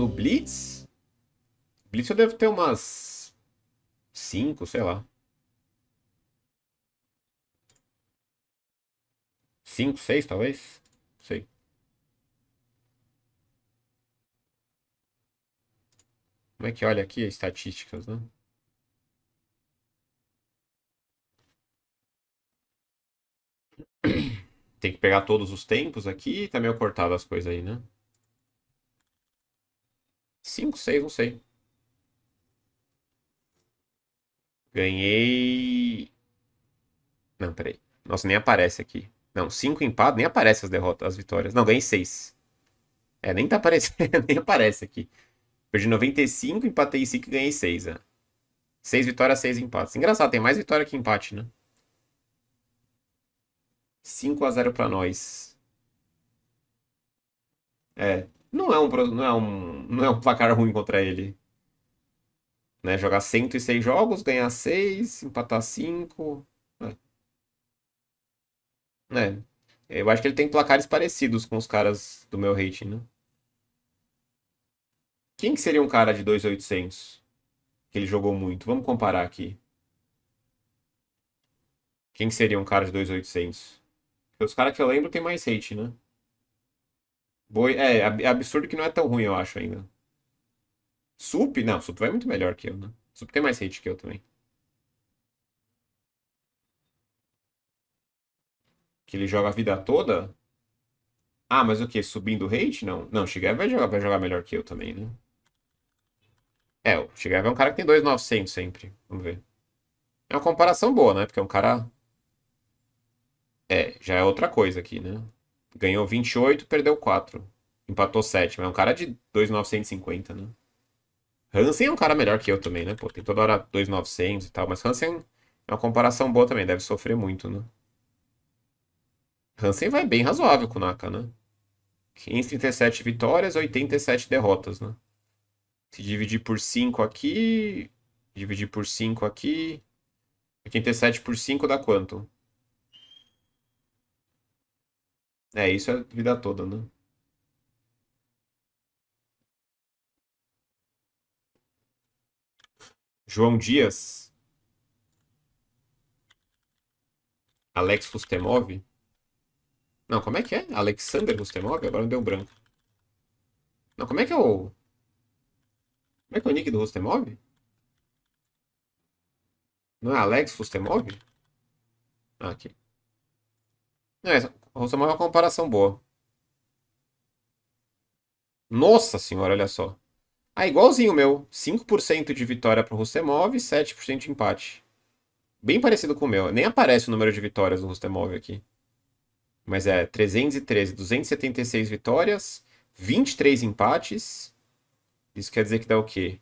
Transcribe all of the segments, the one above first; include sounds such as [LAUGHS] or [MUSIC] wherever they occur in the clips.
No Blitz? Blitz eu devo ter umas 5, sei lá. 5, 6 talvez? Não sei. Como é que olha aqui as estatísticas, né? Tem que pegar todos os tempos aqui. Tá meio cortado as coisas aí, né? 5, 6, não sei. Ganhei. Não, peraí. Nossa, nem aparece aqui. Não, 5 empates, nem aparece as derrotas, as vitórias. Não, ganhei 6. É, nem tá aparecendo, [LAUGHS] nem aparece aqui. Perdi 95, empatei 5 e ganhei 6, né? 6 vitórias, 6 empates. Engraçado, tem mais vitória que empate, né? 5 a 0 pra nós. É, não é um, não é um, não é um placar ruim contra ele. Né? Jogar 106 jogos, ganhar 6, empatar 5. Né? É, eu acho que ele tem placares parecidos com os caras do meu rating, né? Quem que seria um cara de 2,800? Que ele jogou muito. Vamos comparar aqui. Quem que seria um cara de 2,800? Os caras que eu lembro tem mais hate, né? Boi, é, é, é absurdo que não é tão ruim, eu acho, ainda. Sup? Não, Sup vai muito melhor que eu, né? Sup tem mais hate que eu também. Que ele joga a vida toda? Ah, mas o que? Subindo hate? Não. Não, Shigev vai jogar, vai jogar melhor que eu também, né? É, o Shigev é um cara que tem 2,900 sempre. Vamos ver. É uma comparação boa, né? Porque é um cara... É, já é outra coisa aqui, né? ganhou 28, perdeu 4. Empatou 7. Mas é um cara de 2,950, né? Hansen é um cara melhor que eu também, né? Pô, tem toda hora 2,900 e tal. Mas Hansen é uma comparação boa também. Deve sofrer muito, né? Hansen vai bem razoável com o Naka, né? 537 vitórias, 87 derrotas, né? Se dividir por 5 aqui... Dividir por 5 aqui... 87 por 5 dá quanto? É, isso é vida toda, né? João Dias. Alex Rustemov. Não, como é que é? Alexander Rustemov? Agora não deu branco. Não, como é que é o... Como é que é o nick do Rustemov? Não é Alex Rustemov? Ah, aqui. Não, é... Vamos é uma comparação boa. Nossa senhora, olha só. Ah, igualzinho o meu. 5% de vitória para o Rustemov e 7% de empate. Bem parecido com o meu. Nem aparece o número de vitórias do Rustemov aqui. Mas é 313, 276 vitórias, 23 empates. Isso quer dizer que dá o quê?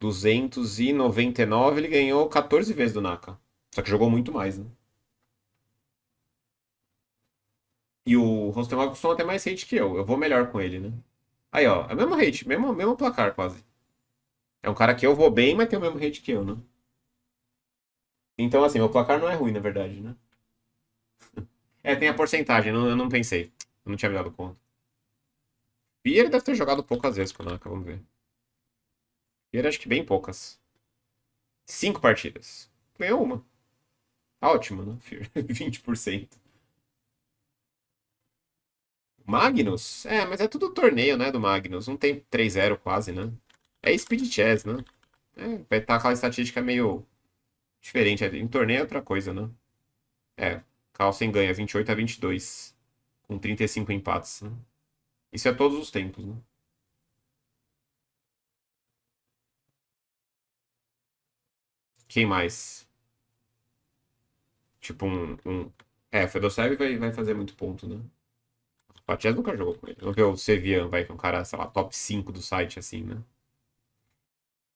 299, ele ganhou 14 vezes do Naka. Só que jogou muito mais, né? E o Rostemov costuma ter mais hate que eu. Eu vou melhor com ele, né? Aí, ó. É o mesmo hate, mesmo, mesmo placar, quase. É um cara que eu vou bem, mas tem o mesmo hate que eu, né? Então, assim, meu placar não é ruim, na verdade, né? [LAUGHS] é, tem a porcentagem. Eu não, eu não pensei. Eu não tinha me dado conta. E ele deve ter jogado poucas vezes com o Naka, vamos ver. E ele acho que bem poucas. Cinco partidas. Ganhou uma. Tá ótimo, né? 20%. [LAUGHS] Magnus? É, mas é tudo torneio, né, do Magnus. Não tem 3-0 quase, né? É Speed Chess, né? É, vai estar tá, aquela estatística meio diferente. É, em torneio é outra coisa, né? É, Carlsen ganha 28 a 22, com 35 empates. Né? Isso é todos os tempos, né? Quem mais? Tipo um. um... É, Fedorsev vai, vai fazer muito ponto, né? Patias nunca jogou com ele. Vamos ver o Sevian, vai, que é um cara, sei lá, top 5 do site, assim, né?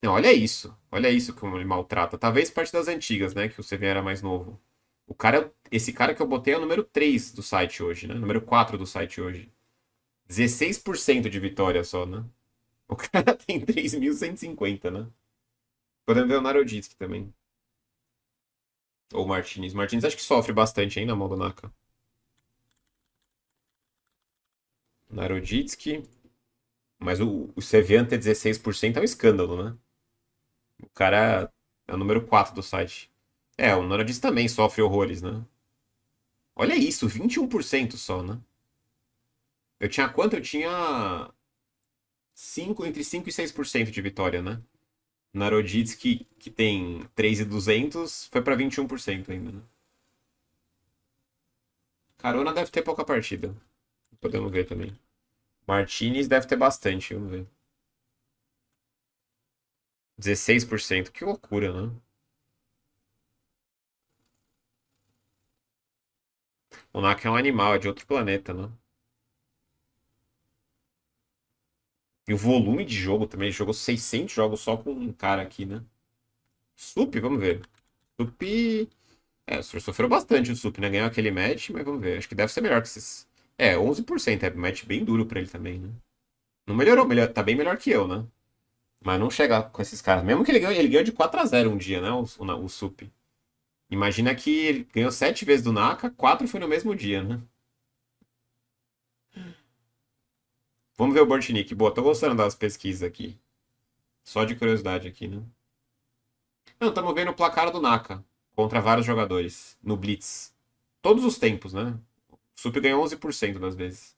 Não, olha isso. Olha isso como ele maltrata. Talvez parte das antigas, né? Que o Sevian era mais novo. O cara, esse cara que eu botei é o número 3 do site hoje, né? Número 4 do site hoje. 16% de vitória só, né? O [LAUGHS] cara tem 3.150, né? Podemos ver o Naroditsky também. Ou o Martins Martins acho que sofre bastante, hein, na mão do Naka. Naroditsky. Mas o, o Sevian ter 16% é um escândalo, né? O cara é o número 4 do site. É, o Naroditsky também sofre horrores, né? Olha isso, 21% só, né? Eu tinha quanto? Eu tinha 5, entre 5 e 6% de vitória, né? Naroditsky, que tem 3,200, foi pra 21% ainda, né? Carona deve ter pouca partida. Podemos ver também. Martinez deve ter bastante, vamos ver. 16%, que loucura, né? O Naka é um animal, é de outro planeta, né? E o volume de jogo também, ele jogou 600 jogos só com um cara aqui, né? Sup, vamos ver. Sup... É, o senhor sofreu bastante o Sup, né? Ganhou aquele match, mas vamos ver. Acho que deve ser melhor que esses é, 11%. É um match bem duro pra ele também, né? Não melhorou, melhor, tá bem melhor que eu, né? Mas não chega com esses caras. Mesmo que ele ganhou, ele ganhou de 4 a 0 um dia, né? O, o, o Sup. Imagina que ele ganhou 7 vezes do Naka, 4 foi no mesmo dia, né? Vamos ver o Bortnick. Boa, tô gostando das pesquisas aqui. Só de curiosidade aqui, né? Não, estamos vendo o placar do Naka contra vários jogadores no Blitz. Todos os tempos, né? Sup ganha 11% das vezes.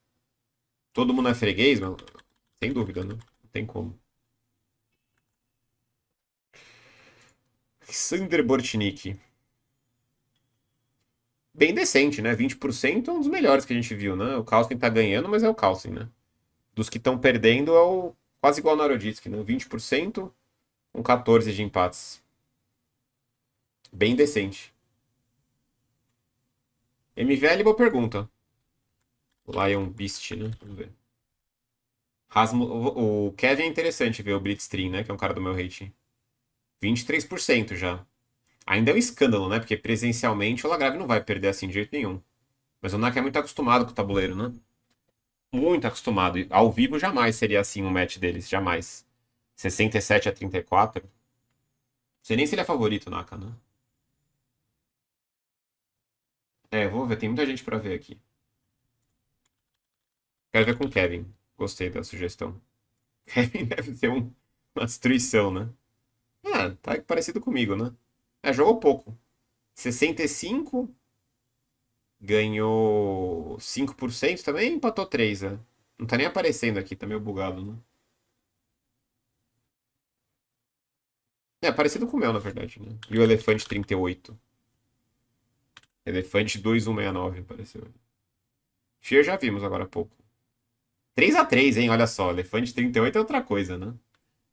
Todo mundo é freguês, mano? Sem dúvida, né? Não tem como. Sander Bortnik. Bem decente, né? 20% é um dos melhores que a gente viu, né? O Carlsen tá ganhando, mas é o Carlsen, né? Dos que estão perdendo é o quase igual na Aerodisc, né? 20% com 14 de empates. Bem decente. MVL, é boa pergunta. O Lion Beast, né? Vamos ver. Rasmus, O Kevin é interessante ver o Blitzstream, né? Que é um cara do meu rating. 23% já. Ainda é um escândalo, né? Porque presencialmente o Lagrave não vai perder assim de jeito nenhum. Mas o Naka é muito acostumado com o tabuleiro, né? Muito acostumado. Ao vivo jamais seria assim um match deles, jamais. 67 a 34. Não sei nem se ele é favorito, Naka, né? É, vou ver. Tem muita gente pra ver aqui. Quero ver com o Kevin. Gostei da sugestão. [LAUGHS] Kevin deve ter um, uma destruição, né? Ah, tá parecido comigo, né? É, jogou pouco. 65. Ganhou 5% também empatou 3, né? Não tá nem aparecendo aqui, tá meio bugado, né? É, parecido com o meu, na verdade, né? E o Elefante 38. Elefante 2169 apareceu. Fear já vimos agora há pouco. 3x3, hein? Olha só. Elefante 38 é outra coisa, né?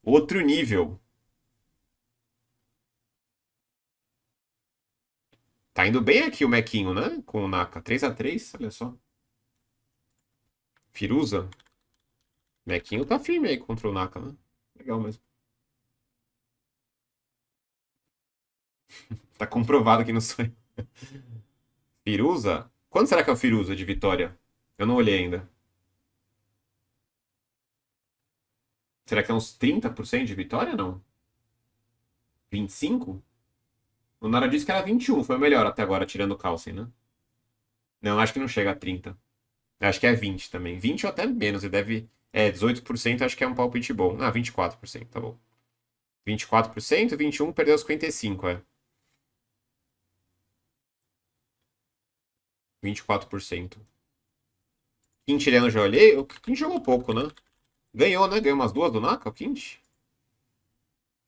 Outro nível. Tá indo bem aqui o Mequinho, né? Com o Naka. 3x3, olha só. Firuza. Mequinho tá firme aí contra o Naka, né? Legal mesmo. [LAUGHS] tá comprovado que não sou eu. [LAUGHS] Firuza? Quando será que é o Firuza de Vitória? Eu não olhei ainda. Será que é uns 30% de Vitória? ou Não. 25? O Nara disse que era 21, foi o melhor até agora, tirando o Carlsen, né? Não, acho que não chega a 30. Acho que é 20 também. 20 ou até menos, e deve. É, 18% acho que é um palpite bom. Ah, 24%, tá bom. 24%, 21% perdeu os 55%, é. 24%. Quintiliano já olhei. O Quint jogou pouco, né? Ganhou, né? Ganhou umas duas do Naka, o Quint?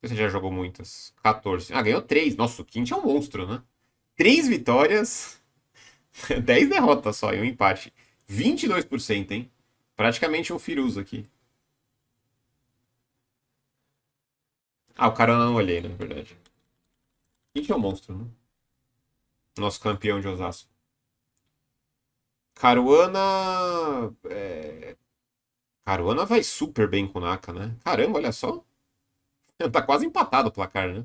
Você já jogou muitas. 14. Ah, ganhou 3. Nossa, o Quint é um monstro, né? 3 vitórias, 10 [LAUGHS] derrotas só e um empate. 22%, hein? Praticamente um Firuza aqui. Ah, o cara eu não olhei, né, na verdade. Quint é um monstro, né? Nosso campeão de Osasco. Caruana. É... Caruana vai super bem com o Naka, né? Caramba, olha só. [LAUGHS] Tá quase empatado o placar, né?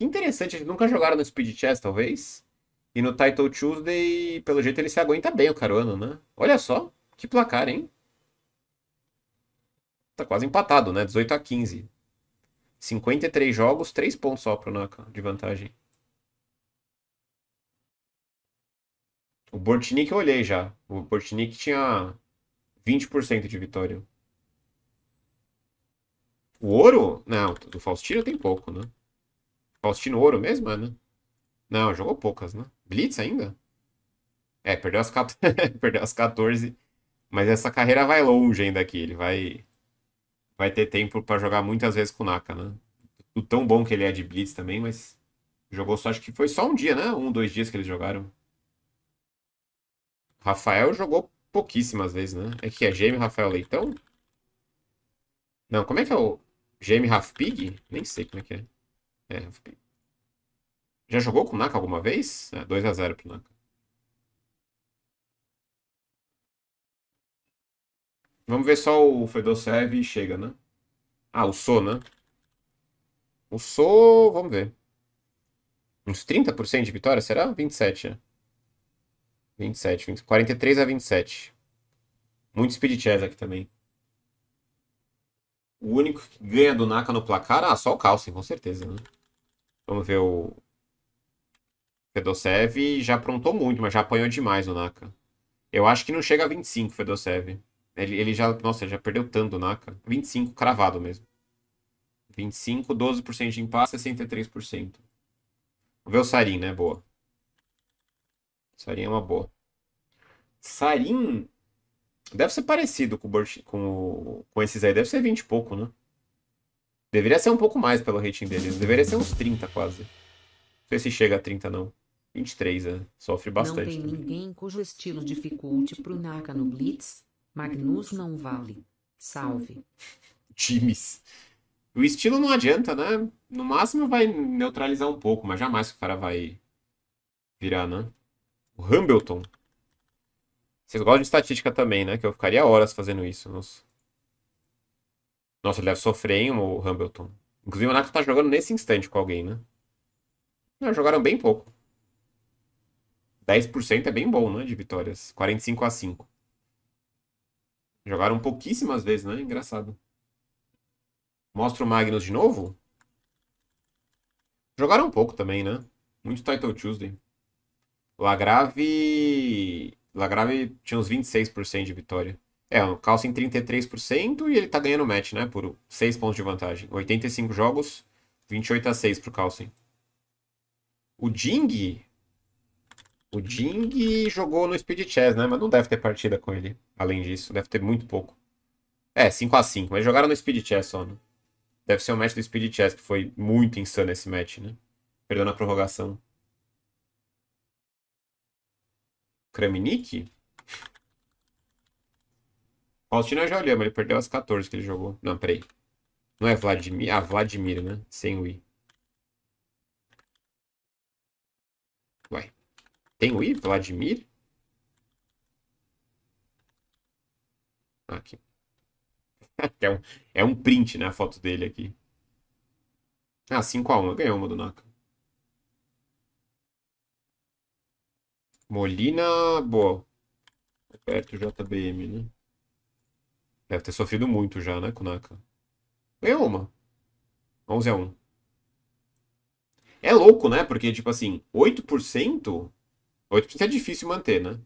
Interessante, eles nunca jogaram no Speed Chess, talvez. E no Title Tuesday, pelo jeito, ele se aguenta bem, o Caruana, né? Olha só, que placar, hein? Tá quase empatado, né? 18 a 15. 53 jogos, 3 pontos só pro Naka de vantagem. O Bortnik eu olhei já. O Bortnik tinha 20% de vitória. O ouro? Não, do Faustino tem pouco, né? Faustino ouro mesmo, é, né? Não, jogou poucas, né? Blitz ainda? É, perdeu as, 14, [LAUGHS] perdeu as 14. Mas essa carreira vai longe ainda aqui. Ele vai vai ter tempo para jogar muitas vezes com o Naka, né? O tão bom que ele é de Blitz também, mas jogou só, acho que foi só um dia, né? Um, dois dias que eles jogaram. Rafael jogou pouquíssimas vezes, né? É que é Jaime Rafael Leitão? Não, como é que é o Jaime Rafpig? Nem sei como é que é. É, Rafpig. Já jogou com o Naka alguma vez? É, 2x0 pro Naka. Vamos ver só o Fedosev e chega, né? Ah, o Sou, né? O Sou, vamos ver. Uns 30% de vitória, será? 27, é. 27, 20, 43 a 27. Muito speed chess aqui também. O único que ganha do Naka no placar, ah, só o Carlsen, com certeza. Né? Vamos ver o... Fedosev já aprontou muito, mas já apanhou demais o Naka. Eu acho que não chega a 25, Fedosev. Ele, ele já, nossa, já perdeu tanto o Naka. 25, cravado mesmo. 25, 12% de empate, 63%. Vamos ver o Sarin, né? Boa. Sarin é uma boa. Sarin deve ser parecido com, com, com esses aí. Deve ser 20 e pouco, né? Deveria ser um pouco mais pelo rating deles. Né? Deveria ser uns 30 quase. Não sei se chega a 30, não. 23, né? Sofre bastante. Não tem também. ninguém cujo estilo dificulte pro Naka no Blitz. Magnus não vale. Salve. Times. O estilo não adianta, né? No máximo vai neutralizar um pouco, mas jamais o cara vai virar, né? O Hambleton. Vocês gostam de estatística também, né? Que eu ficaria horas fazendo isso. Nossa, Nossa ele deve sofrer, hein, o Hambleton. Inclusive, o Monaco tá jogando nesse instante com alguém, né? Não, jogaram bem pouco. 10% é bem bom, né, de vitórias. 45 a 5. Jogaram pouquíssimas vezes, né? Engraçado. Mostra o Magnus de novo? Jogaram um pouco também, né? Muito Title Tuesday. Lagrave. Lagrave tinha uns 26% de vitória. É, o Carlsen 33% e ele tá ganhando o match, né? Por 6 pontos de vantagem. 85 jogos, 28 a 6 pro Carlsen. O Ding. O Ding jogou no Speed Chess, né? Mas não deve ter partida com ele. Além disso, deve ter muito pouco. É, 5 a 5 mas jogaram no Speed Chess só, né? Deve ser o match do Speed Chess, que foi muito insano esse match, né? perdendo a prorrogação. Kramnik? Faustino eu já olhamos, ele perdeu as 14 que ele jogou. Não, peraí. Não é Vladimir? Ah, Vladimir, né? Sem o I. Ué. Tem o I? Vladimir? Ah, aqui. [LAUGHS] é, um, é um print, né? A foto dele aqui. Ah, 5x1. Eu ganhei uma do Naka. Molina, boa. Perto JBM, né? Deve ter sofrido muito já, né, Kunaka? Ganhou uma. 11 a 1. É louco, né? Porque, tipo assim, 8%. 8% é difícil manter, né?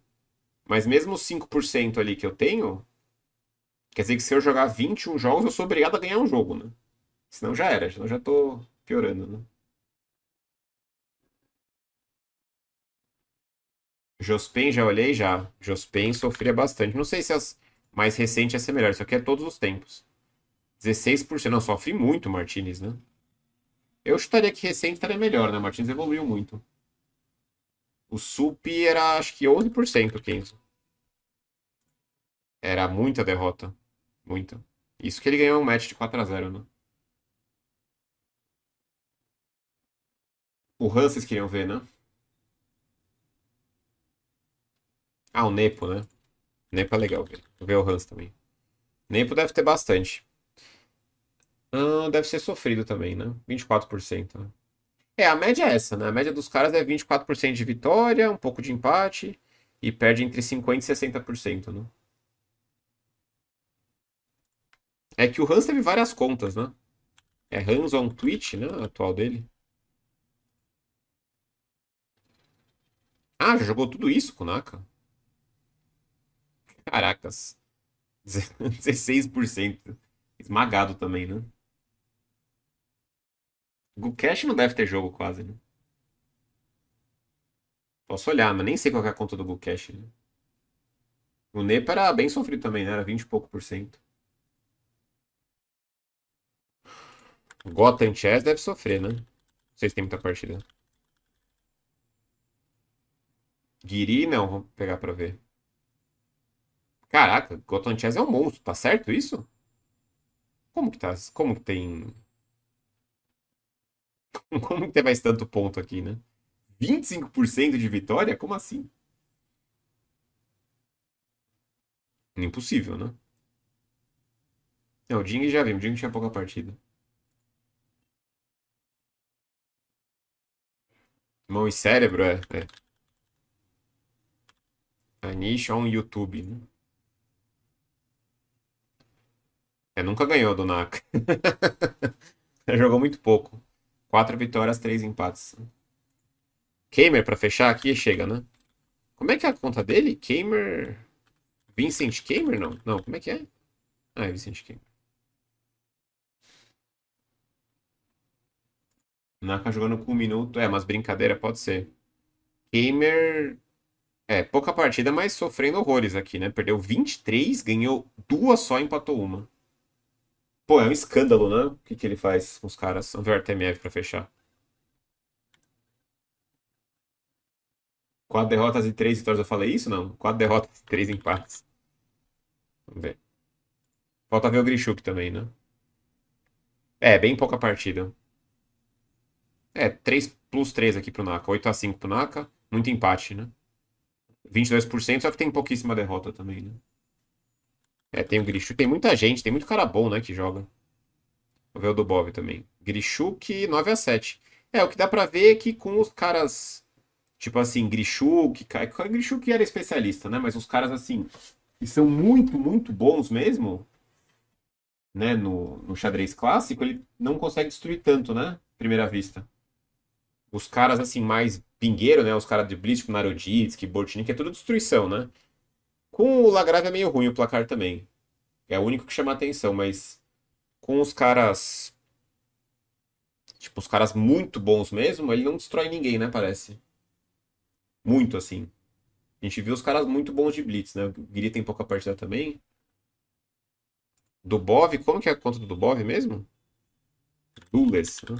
Mas mesmo os 5% ali que eu tenho. Quer dizer que se eu jogar 21 jogos, eu sou obrigado a ganhar um jogo, né? Senão já era, senão já tô piorando, né? Jospen, já olhei já. Jospen sofria bastante. Não sei se as mais recentes essa é melhor, isso aqui é todos os tempos. 16%. Não, sofre muito Martinez, né? Eu chutaria que recente estaria melhor, né? Martins evoluiu muito. O Sup era, acho que 11%, Kenzo. Era muita derrota. Muita. Isso que ele ganhou um match de 4x0, né? O Hans vocês queriam ver, né? Ah, o Nepo, né? Nepo é legal ver. Ver o Hans também. Nepo deve ter bastante. Ah, deve ser sofrido também, né? 24%. Né? É, a média é essa, né? A média dos caras é 24% de vitória, um pouco de empate e perde entre 50% e 60%, né? É que o Hans teve várias contas, né? É Hans on é Twitch, né? A atual dele. Ah, já jogou tudo isso, Kunaka. Caracas. 16%. [LAUGHS] Esmagado também, né? O Cash não deve ter jogo quase, né? Posso olhar, mas nem sei qual é a conta do Gucash. Né? O Nepa era bem sofrido também, né? Era 20 e pouco por cento. Gotham Chess deve sofrer, né? Não sei se tem muita partida. Guiri, não. Vou pegar pra ver. Caraca, Gotham Chess é um monstro, tá certo isso? Como que tá? Como que tem. [LAUGHS] Como que tem mais tanto ponto aqui, né? 25% de vitória? Como assim? Impossível, né? Não, é, o Ding já veio. O Ding tinha pouca partida. Mão e cérebro, é. é. A tá on é YouTube, né? É, nunca ganhou do Naka. [LAUGHS] Jogou muito pouco. Quatro vitórias, três empates. Kamer, pra fechar aqui, chega, né? Como é que é a conta dele? Kamer... Vincent Kamer, não? Não, como é que é? Ah, é Vincent Kamer. Naka jogando com um minuto. É, mas brincadeira pode ser. Kamer... É, pouca partida, mas sofrendo horrores aqui, né? Perdeu 23, ganhou duas só, empatou uma. Pô, é um escândalo, né? O que, que ele faz com os caras? Vamos ver o Artemiev pra fechar. Quatro derrotas e três vitórias, eu falei isso? Não. Quatro derrotas e três empates. Vamos ver. Falta ver o Grishuk também, né? É, bem pouca partida. É, 3 plus 3 aqui pro Naka. 8 a 5 pro Naka. Muito empate, né? 22%, só que tem pouquíssima derrota também, né? É, tem o Grishu. Tem muita gente, tem muito cara bom, né, que joga. Vou ver o do Bob também. Grishuk 9 a 7 É, o que dá pra ver é que com os caras, tipo assim, Grishuk... Grishuk era especialista, né? Mas os caras, assim, que são muito, muito bons mesmo, né, no, no xadrez clássico, ele não consegue destruir tanto, né? Primeira vista. Os caras, assim, mais pingueiro, né? Os caras de Blitz, tipo Naroditsky, Bortnik, é tudo destruição, né? Com o Lagrave é meio ruim o placar também. É o único que chama atenção, mas com os caras. Tipo, os caras muito bons mesmo, ele não destrói ninguém, né? Parece. Muito assim. A gente viu os caras muito bons de Blitz, né? Guiri tem pouca partida também. Dubov, como que é a conta do Dubov mesmo? dules né?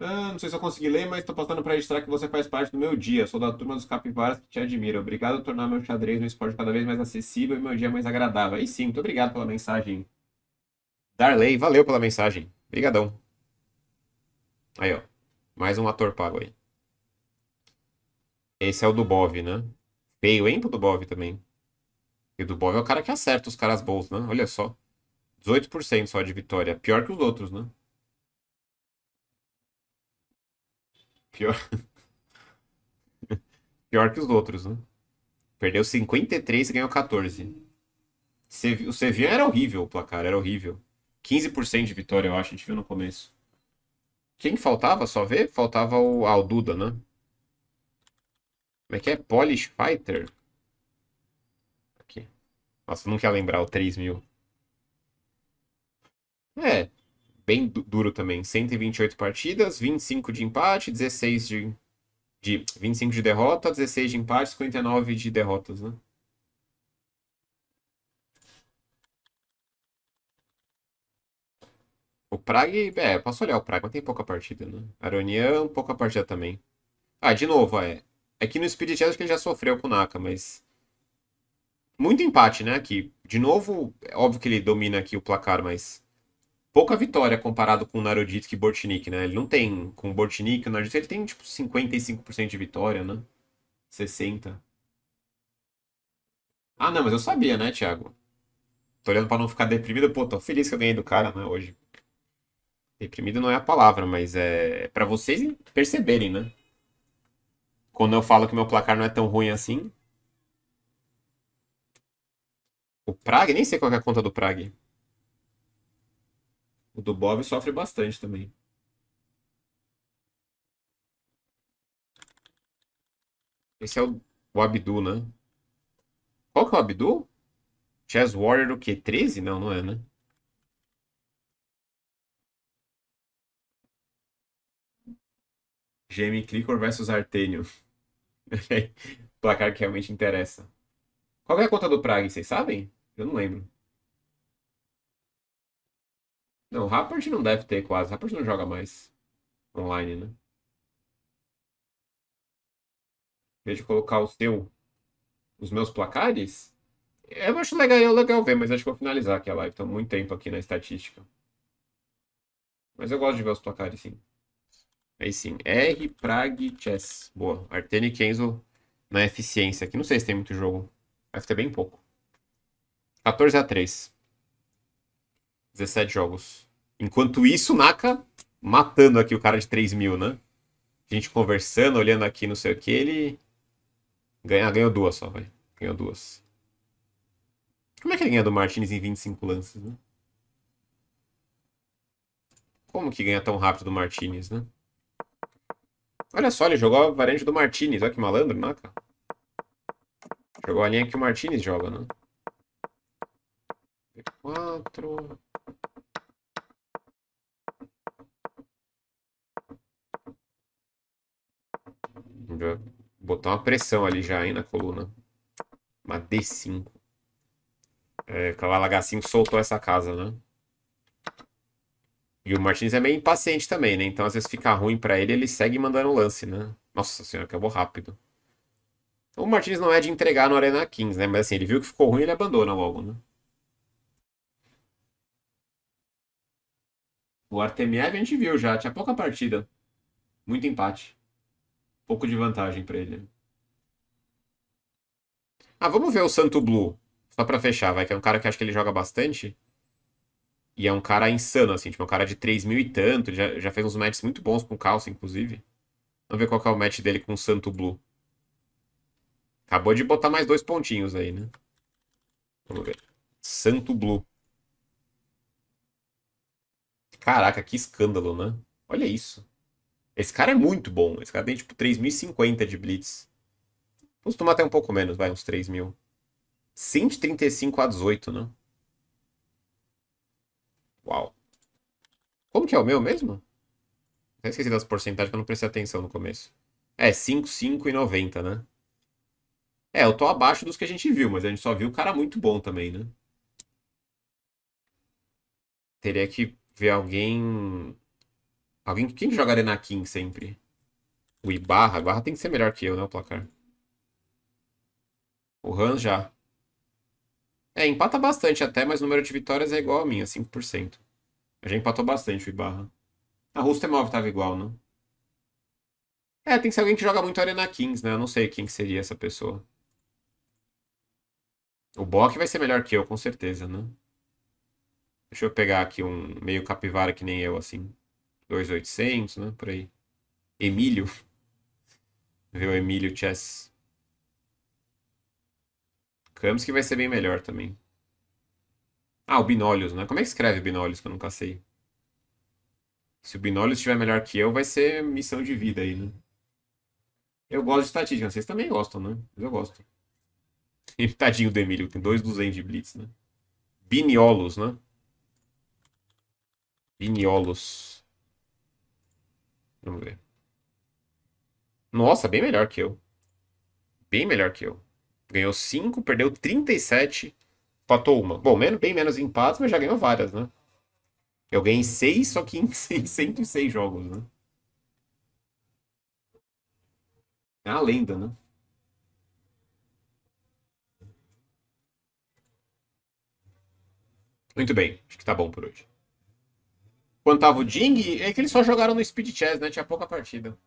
Ah, não sei se eu consegui ler, mas estou passando para registrar que você faz parte do meu dia. Sou da turma dos capivaras que te admira. Obrigado por tornar meu xadrez um esporte cada vez mais acessível e meu dia mais agradável. E sim, muito obrigado pela mensagem. Darley, valeu pela mensagem. Obrigadão. Aí, ó. Mais um ator pago aí. Esse é o Dubov, né? Feio, hein, pro Dubov também. E o Dubov é o cara que acerta os caras bons, né? Olha só. 18% só de vitória. Pior que os outros, né? Pior. [LAUGHS] Pior que os outros, né? Perdeu 53 e ganhou 14. O Sevilha era horrível o placar, era horrível. 15% de vitória, eu acho, a gente viu no começo. Quem faltava só ver? Faltava o, ah, o Duda, né? Como é que é? Polish Fighter? Aqui. Nossa, não quer lembrar o 3 mil. É, bem duro também. 128 partidas, 25 de empate, 16 de, de 25 de derrota, 16 de empate, 59 de derrotas, né? O Prague, é, posso olhar o Prague, mas tem pouca partida, né? Aronian, pouca partida também. Ah, de novo, é. é que no Speed Chess acho que ele já sofreu com o Naka, mas. Muito empate, né? Aqui. De novo, é óbvio que ele domina aqui o placar, mas pouca vitória comparado com o Naroditsky e Bortnik, né? Ele não tem, com o Bortnik, o Naroditsky, ele tem tipo 55% de vitória, né? 60%. Ah, não, mas eu sabia, né, Thiago? Tô olhando pra não ficar deprimido. Pô, tô feliz que eu ganhei do cara, né, hoje. Deprimido não é a palavra, mas é para vocês perceberem, né? Quando eu falo que meu placar não é tão ruim assim. O Prague, nem sei qual é a conta do Prague. O do Bob sofre bastante também. Esse é o, o Abdu, né? Qual que é o Abdu? Chess Warrior o quê? 13? Não, não é, né? Jamie Clicker versus Artenio. [LAUGHS] Placar que realmente interessa. Qual é a conta do Prague? vocês sabem? Eu não lembro. Não, Rapport não deve ter quase. Rapport não joga mais online, né? Deixa eu colocar o seu, os meus placares. Eu acho legal, é legal ver, mas acho que vou finalizar aqui a live. Estamos muito tempo aqui na estatística. Mas eu gosto de ver os placares, sim. Aí sim. R, Prague, Chess. Boa. Artene Kenzo na eficiência aqui. Não sei se tem muito jogo. Vai ter bem pouco. 14 a 3 17 jogos. Enquanto isso, Naka matando aqui o cara de 3 mil, né? A gente conversando, olhando aqui, não sei o que, ele. Ganha, ganhou duas só, velho. Ganhou duas. Como é que ele ganha do Martinez em 25 lances, né? Como que ganha tão rápido do Martinez, né? Olha só, ele jogou a variante do Martinez. Olha que malandro, Naka. Jogou a linha que o Martinez joga, né? 4. Já botar uma pressão ali já, hein, na coluna. Uma D5. É, cavalo H5 soltou essa casa, né? E o Martins é meio impaciente também, né? Então, às vezes fica ruim para ele, ele segue mandando lance, né? Nossa senhora, acabou rápido. O Martins não é de entregar no Arena 15, né? Mas assim, ele viu que ficou ruim, ele abandona logo, né? O Artemiev a gente viu já, tinha pouca partida. Muito empate pouco de vantagem para ele. Ah, vamos ver o Santo Blue. Só pra fechar, vai, que é um cara que acho que ele joga bastante. E é um cara insano, assim, tipo, é um cara de 3 mil e tanto. Já, já fez uns matches muito bons com o Calça, inclusive. Vamos ver qual é o match dele com o Santo Blue. Acabou de botar mais dois pontinhos aí, né? Vamos ver. Santo Blue. Caraca, que escândalo, né? Olha isso. Esse cara é muito bom. Esse cara tem tipo 3.050 de blitz. Vamos tomar até um pouco menos, vai, uns 3.000. 135 a 18, né? Uau. Como que é o meu mesmo? Eu esqueci das porcentagens que eu não prestei atenção no começo. É, 5, 5 e 90, né? É, eu tô abaixo dos que a gente viu, mas a gente só viu o cara muito bom também, né? Teria que ver alguém Alguém, quem joga Arena King sempre? O Ibarra? Ibarra tem que ser melhor que eu, né? O placar. O Hans já. É, empata bastante até, mas o número de vitórias é igual a minha, 5%. Já empatou bastante o Ibarra. A Rustemov é tava igual, não? Né? É, tem que ser alguém que joga muito Arena Kings, né? Eu não sei quem que seria essa pessoa. O Bock vai ser melhor que eu, com certeza, né? Deixa eu pegar aqui um meio capivara que nem eu, assim. 2,800, né? Por aí. Emílio. Ver o Emílio Chess. que vai ser bem melhor também. Ah, o Binólios, né? Como é que escreve Binólios, que eu nunca sei? Se o Binólios estiver melhor que eu, vai ser missão de vida aí, né? Eu gosto de estatística. Vocês também gostam, né? Mas eu gosto. E [LAUGHS] tadinho do Emílio, tem dois 200 de blitz, né? Biniolos, né? Biniolos. Vamos ver. Nossa, bem melhor que eu. Bem melhor que eu. Ganhou 5, perdeu 37, empatou uma. Bom, bem menos empates, mas já ganhou várias, né? Eu ganhei 6, só que em 106 [LAUGHS] jogos, né? É uma lenda, né? Muito bem, acho que tá bom por hoje quando tava o Ding, é que eles só jogaram no Speed Chess, né? Tinha pouca partida.